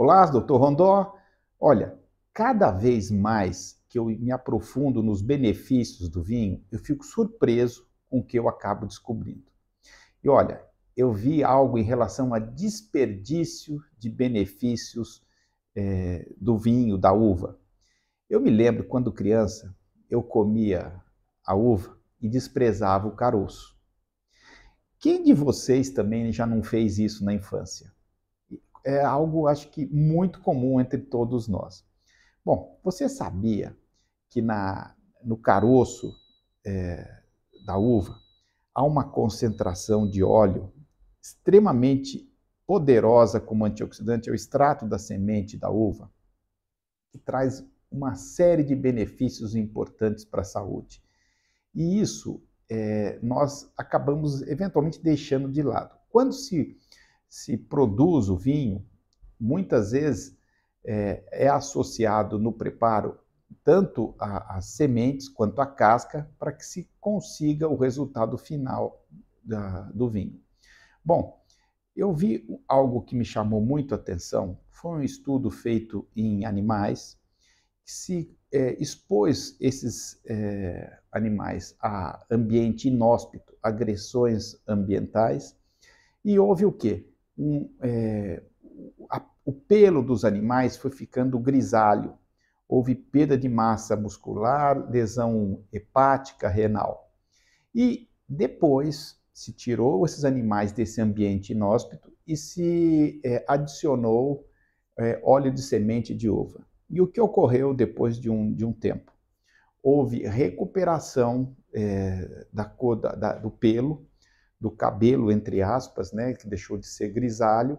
Olá, doutor Rondó. Olha, cada vez mais que eu me aprofundo nos benefícios do vinho, eu fico surpreso com o que eu acabo descobrindo. E olha, eu vi algo em relação a desperdício de benefícios é, do vinho, da uva. Eu me lembro quando criança, eu comia a uva e desprezava o caroço. Quem de vocês também já não fez isso na infância? é algo, acho que, muito comum entre todos nós. Bom, você sabia que na, no caroço é, da uva há uma concentração de óleo extremamente poderosa como antioxidante, é o extrato da semente da uva, que traz uma série de benefícios importantes para a saúde. E isso é, nós acabamos eventualmente deixando de lado. Quando se se produz o vinho, muitas vezes é, é associado no preparo tanto as sementes quanto a casca para que se consiga o resultado final da, do vinho. Bom, eu vi algo que me chamou muito a atenção. Foi um estudo feito em animais que se é, expôs esses é, animais a ambiente inóspito, agressões ambientais, e houve o quê? um, é, a, o pelo dos animais foi ficando grisalho. Houve perda de massa muscular, lesão hepática, renal. E depois se tirou esses animais desse ambiente inóspito e se é, adicionou é, óleo de semente de uva. E o que ocorreu depois de um, de um tempo? Houve recuperação é, da cor da, da, do pelo, do cabelo, entre aspas, né, que deixou de ser grisalho,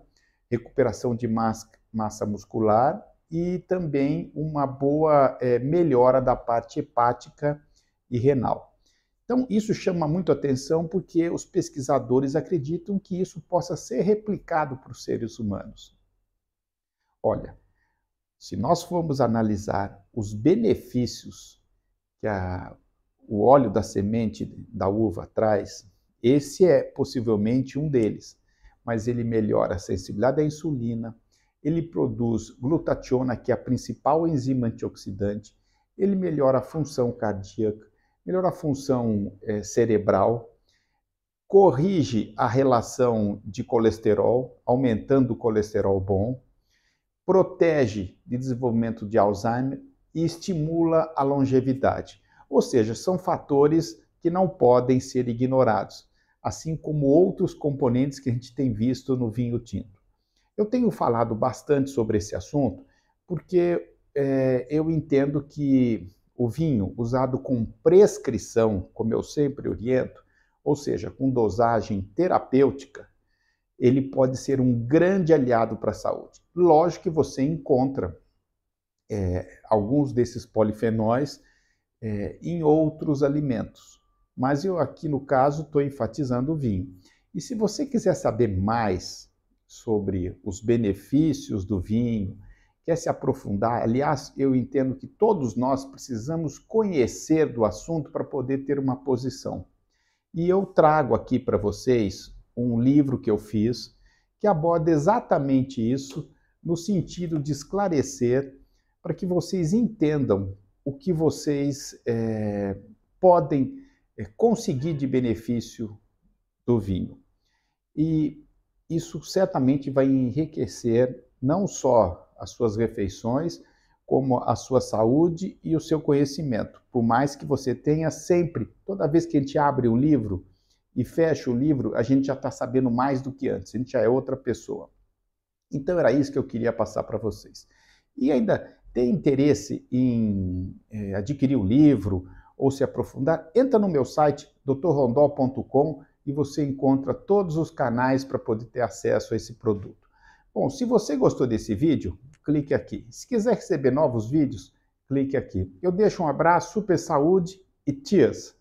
recuperação de massa, muscular e também uma boa é, melhora da parte hepática e renal. Então, isso chama muito atenção porque os pesquisadores acreditam que isso possa ser replicado para os seres humanos. Olha, se nós formos analisar os benefícios que a, o óleo da semente da uva traz esse é possivelmente um deles, mas ele melhora a sensibilidade à insulina, ele produz glutationa, que é a principal enzima antioxidante, ele melhora a função cardíaca, melhora a função é, cerebral, corrige a relação de colesterol, aumentando o colesterol bom, protege de desenvolvimento de Alzheimer e estimula a longevidade. Ou seja, são fatores que não podem ser ignorados, assim como outros componentes que a gente tem visto no vinho tinto. Eu tenho falado bastante sobre esse assunto porque é, eu entendo que o vinho usado com prescrição, como eu sempre oriento, ou seja, com dosagem terapêutica, ele pode ser um grande aliado para a saúde. Lógico que você encontra é, alguns desses polifenóis é, em outros alimentos mas eu aqui no caso estou enfatizando o vinho. E se você quiser saber mais sobre os benefícios do vinho, quer se aprofundar, aliás, eu entendo que todos nós precisamos conhecer do assunto para poder ter uma posição. E eu trago aqui para vocês um livro que eu fiz que aborda exatamente isso no sentido de esclarecer para que vocês entendam o que vocês é, podem é, conseguir de benefício do vinho. E isso certamente vai enriquecer não só as suas refeições, como a sua saúde e o seu conhecimento. Por mais que você tenha sempre, toda vez que a gente abre um livro e fecha o livro, a gente já está sabendo mais do que antes, a gente já é outra pessoa. Então era isso que eu queria passar para vocês. E ainda tem interesse em eh, adquirir o livro, ou se aprofundar, entra no meu site drrondol.com e você encontra todos os canais para poder ter acesso a esse produto. Bom, se você gostou desse vídeo, clique aqui. Se quiser receber novos vídeos, clique aqui. Eu deixo um abraço, super saúde e cheers!